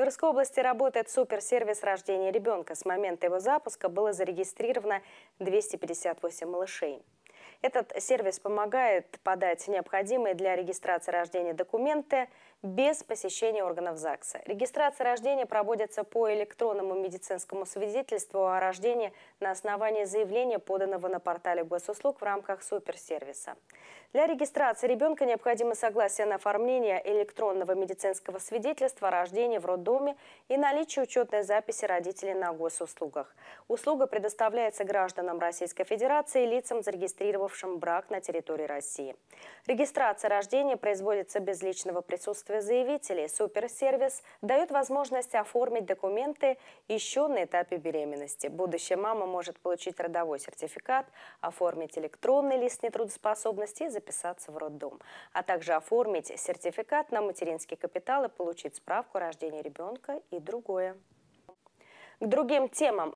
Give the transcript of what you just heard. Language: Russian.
Тверской области работает суперсервис рождения ребенка. С момента его запуска было зарегистрировано 258 малышей. Этот сервис помогает подать необходимые для регистрации рождения документы без посещения органов ЗАГСа. Регистрация рождения проводится по электронному медицинскому свидетельству о рождении на основании заявления, поданного на портале госуслуг в рамках суперсервиса. Для регистрации ребенка необходимо согласие на оформление электронного медицинского свидетельства о рождении в роддоме и наличие учетной записи родителей на госуслугах. Услуга предоставляется гражданам Российской Федерации и лицам, зарегистрированным заключившим брак на территории России. Регистрация рождения производится без личного присутствия заявителей. Суперсервис дает возможность оформить документы еще на этапе беременности. Будущая мама может получить родовой сертификат, оформить электронный лист нетрудоспособности и записаться в роддом, а также оформить сертификат на материнский капитал и получить справку о рождении ребенка и другое. К другим темам.